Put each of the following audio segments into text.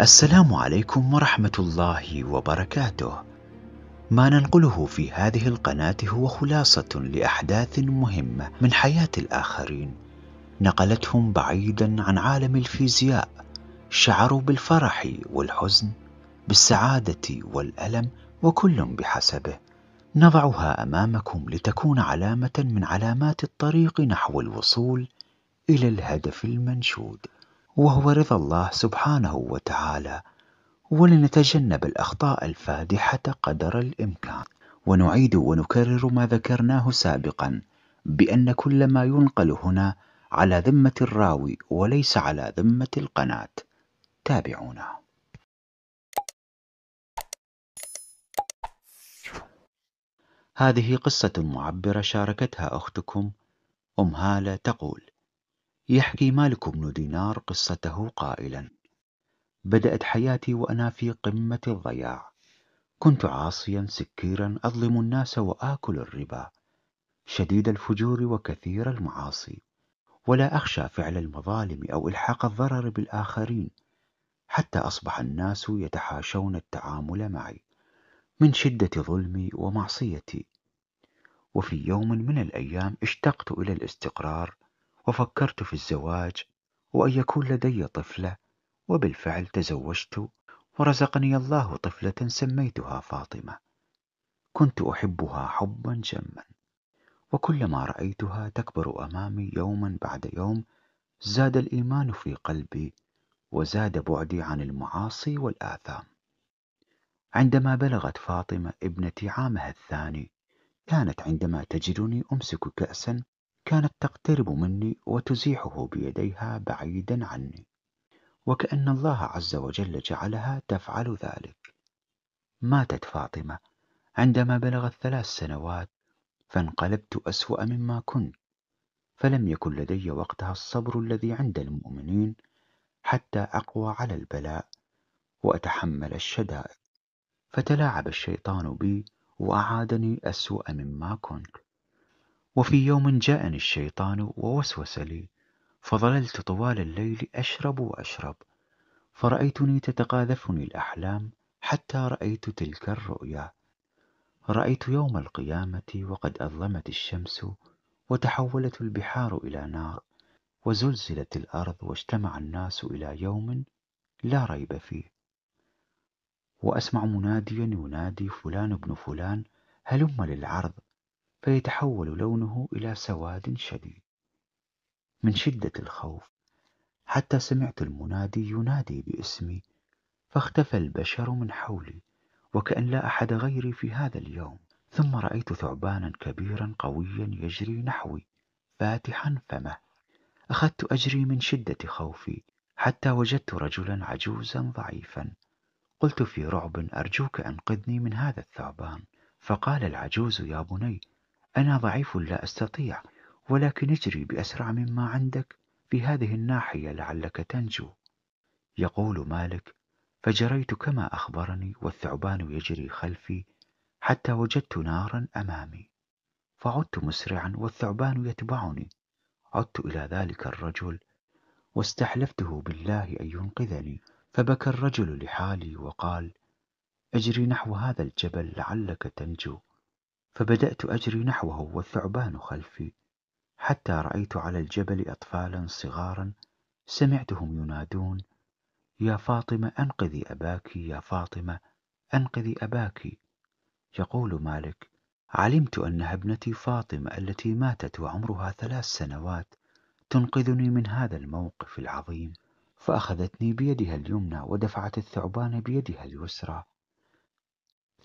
السلام عليكم ورحمة الله وبركاته. ما ننقله في هذه القناة هو خلاصة لأحداث مهمة من حياة الآخرين نقلتهم بعيدا عن عالم الفيزياء شعروا بالفرح والحزن بالسعادة والألم وكل بحسبه. نضعها أمامكم لتكون علامة من علامات الطريق نحو الوصول إلى الهدف المنشود. وهو رضا الله سبحانه وتعالى ولنتجنب الأخطاء الفادحة قدر الإمكان ونعيد ونكرر ما ذكرناه سابقا بأن كل ما ينقل هنا على ذمة الراوي وليس على ذمة القناة تابعونا هذه قصة معبرة شاركتها أختكم أم هالة تقول يحكي مالك بن دينار قصته قائلا بدأت حياتي وأنا في قمة الضياع كنت عاصيا سكيرا أظلم الناس وآكل الربا شديد الفجور وكثير المعاصي ولا أخشى فعل المظالم أو إلحاق الضرر بالآخرين حتى أصبح الناس يتحاشون التعامل معي من شدة ظلمي ومعصيتي وفي يوم من الأيام اشتقت إلى الاستقرار وفكرت في الزواج وأن يكون لدي طفلة وبالفعل تزوجت ورزقني الله طفلة سميتها فاطمة كنت أحبها حبا جما وكلما رأيتها تكبر أمامي يوما بعد يوم زاد الإيمان في قلبي وزاد بعدي عن المعاصي والآثام عندما بلغت فاطمة ابنتي عامها الثاني كانت عندما تجدني أمسك كأسا كانت تقترب مني وتزيحه بيديها بعيدا عني وكأن الله عز وجل جعلها تفعل ذلك ماتت فاطمة عندما بلغت ثلاث سنوات فانقلبت أسوأ مما كنت فلم يكن لدي وقتها الصبر الذي عند المؤمنين حتى أقوى على البلاء وأتحمل الشدائد فتلاعب الشيطان بي وأعادني أسوأ مما كنت وفي يوم جاءني الشيطان ووسوس لي فظللت طوال الليل أشرب وأشرب فرأيتني تتقاذفني الأحلام حتى رأيت تلك الرؤيا رأيت يوم القيامة وقد أظلمت الشمس وتحولت البحار إلى نار وزلزلت الأرض واجتمع الناس إلى يوم لا ريب فيه وأسمع مناديا ينادي فلان بن فلان هلم للعرض فيتحول لونه إلى سواد شديد من شدة الخوف حتى سمعت المنادي ينادي باسمي فاختفى البشر من حولي وكأن لا أحد غيري في هذا اليوم ثم رأيت ثعبانا كبيرا قويا يجري نحوي فاتحا فمه أخذت أجري من شدة خوفي حتى وجدت رجلا عجوزا ضعيفا قلت في رعب أرجوك أنقذني من هذا الثعبان فقال العجوز يا بني أنا ضعيف لا أستطيع ولكن اجري بأسرع مما عندك في هذه الناحية لعلك تنجو يقول مالك فجريت كما أخبرني والثعبان يجري خلفي حتى وجدت نارا أمامي فعدت مسرعا والثعبان يتبعني عدت إلى ذلك الرجل واستحلفته بالله أن ينقذني فبكى الرجل لحالي وقال اجري نحو هذا الجبل لعلك تنجو فبدأت أجري نحوه والثعبان خلفي حتى رأيت على الجبل أطفالا صغارا سمعتهم ينادون يا فاطمة أنقذي أباك يا فاطمة أنقذي أباك يقول مالك علمت أنها ابنتي فاطمة التي ماتت وعمرها ثلاث سنوات تنقذني من هذا الموقف العظيم فأخذتني بيدها اليمنى ودفعت الثعبان بيدها اليسرى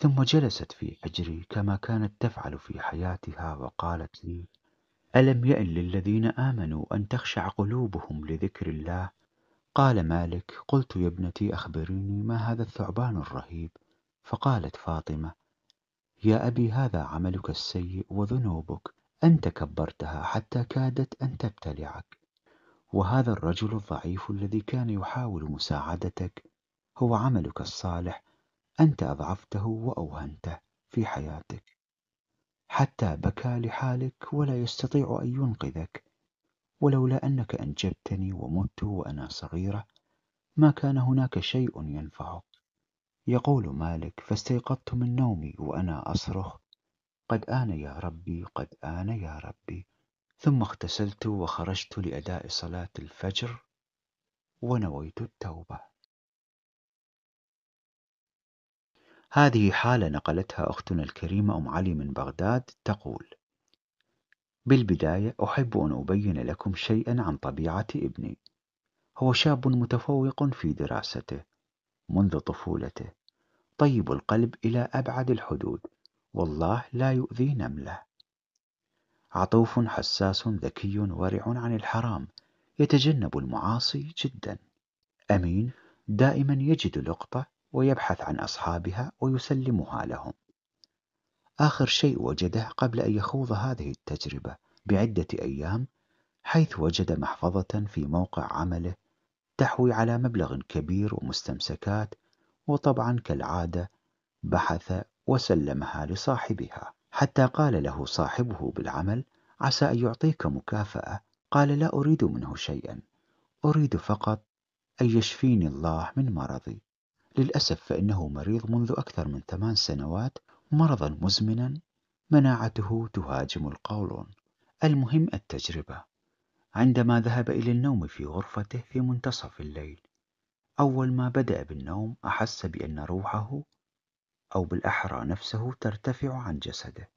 ثم جلست في حجري كما كانت تفعل في حياتها وقالت لي الم يان للذين امنوا ان تخشع قلوبهم لذكر الله قال مالك قلت يا ابنتي اخبريني ما هذا الثعبان الرهيب فقالت فاطمه يا ابي هذا عملك السيء وذنوبك انت كبرتها حتى كادت ان تبتلعك وهذا الرجل الضعيف الذي كان يحاول مساعدتك هو عملك الصالح أنت أضعفته وأوهنته في حياتك حتى بكى لحالك ولا يستطيع أن ينقذك ولولا أنك أنجبتني ومت وأنا صغيرة ما كان هناك شيء ينفعك يقول مالك فاستيقظت من نومي وأنا أصرخ قد آن يا ربي قد آن يا ربي ثم اغتسلت وخرجت لأداء صلاة الفجر ونويت التوبة هذه حالة نقلتها أختنا الكريمة أم علي من بغداد تقول: بالبداية أحب أن أبين لكم شيئا عن طبيعة ابني. هو شاب متفوق في دراسته منذ طفولته، طيب القلب إلى أبعد الحدود، والله لا يؤذي نملة. عطوف حساس ذكي ورع عن الحرام، يتجنب المعاصي جدا. أمين دائما يجد لقطة ويبحث عن أصحابها ويسلمها لهم. آخر شيء وجده قبل أن يخوض هذه التجربة بعدة أيام حيث وجد محفظة في موقع عمله تحوي على مبلغ كبير ومستمسكات وطبعا كالعادة بحث وسلمها لصاحبها حتى قال له صاحبه بالعمل عسى أن يعطيك مكافأة قال لا أريد منه شيئا أريد فقط أن يشفيني الله من مرضي للأسف فإنه مريض منذ أكثر من ثمان سنوات مرضا مزمنا مناعته تهاجم القولون المهم التجربة عندما ذهب إلى النوم في غرفته في منتصف الليل أول ما بدأ بالنوم أحس بأن روحه أو بالأحرى نفسه ترتفع عن جسده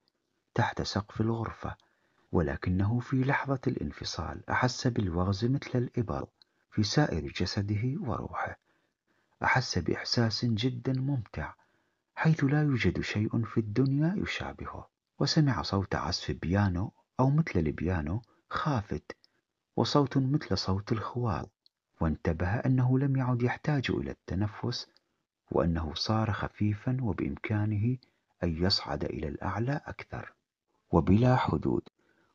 تحت سقف الغرفة ولكنه في لحظة الانفصال أحس بالوغز مثل الإبر في سائر جسده وروحه أحس بإحساس جدا ممتع حيث لا يوجد شيء في الدنيا يشابهه وسمع صوت عزف بيانو أو مثل البيانو خافت وصوت مثل صوت الخوال وانتبه أنه لم يعد يحتاج إلى التنفس وأنه صار خفيفا وبإمكانه أن يصعد إلى الأعلى أكثر وبلا حدود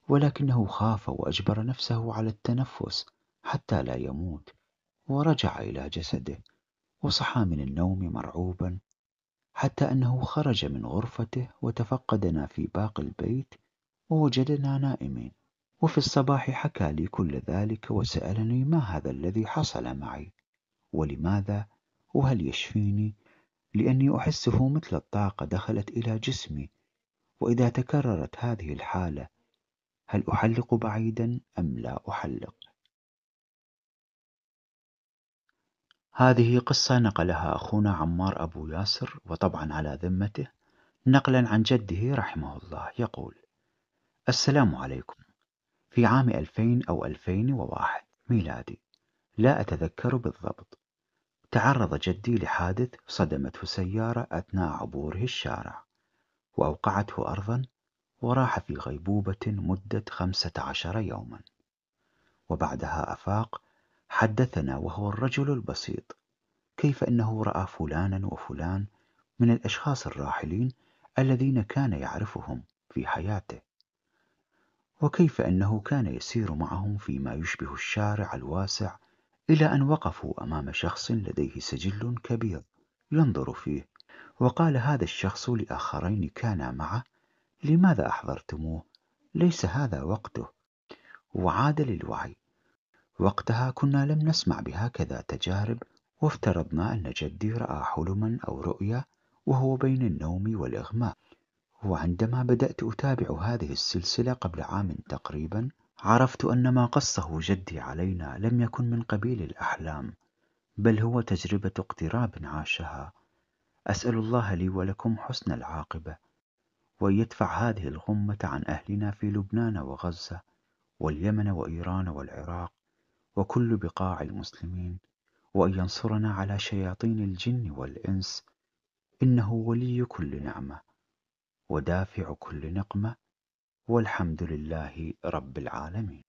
ولكنه خاف وأجبر نفسه على التنفس حتى لا يموت ورجع إلى جسده وصحى من النوم مرعوبا حتى أنه خرج من غرفته وتفقدنا في باقي البيت ووجدنا نائمين وفي الصباح حكى لي كل ذلك وسألني ما هذا الذي حصل معي ولماذا وهل يشفيني لأني أحسه مثل الطاقة دخلت إلى جسمي وإذا تكررت هذه الحالة هل أحلق بعيدا أم لا أحلق هذه قصة نقلها أخونا عمار أبو ياسر وطبعا على ذمته نقلا عن جده رحمه الله يقول السلام عليكم في عام 2000 أو 2001 ميلادي لا أتذكر بالضبط تعرض جدي لحادث صدمته سيارة أثناء عبوره الشارع وأوقعته أرضا وراح في غيبوبة مدة خمسة عشر يوما وبعدها أفاق حدثنا وهو الرجل البسيط كيف أنه رأى فلانا وفلان من الأشخاص الراحلين الذين كان يعرفهم في حياته وكيف أنه كان يسير معهم فيما يشبه الشارع الواسع إلى أن وقفوا أمام شخص لديه سجل كبير ينظر فيه وقال هذا الشخص لآخرين كانا معه لماذا أحضرتموه؟ ليس هذا وقته وعاد للوعي وقتها كنا لم نسمع بهكذا تجارب وافترضنا أن جدي رأى حلما أو رؤيا وهو بين النوم والإغماء وعندما بدأت أتابع هذه السلسلة قبل عام تقريبا عرفت أن ما قصه جدي علينا لم يكن من قبيل الأحلام بل هو تجربة اقتراب عاشها أسأل الله لي ولكم حسن العاقبة ويدفع هذه الغمة عن أهلنا في لبنان وغزة واليمن وإيران والعراق وكل بقاع المسلمين وأن ينصرنا على شياطين الجن والإنس إنه ولي كل نعمة ودافع كل نقمة والحمد لله رب العالمين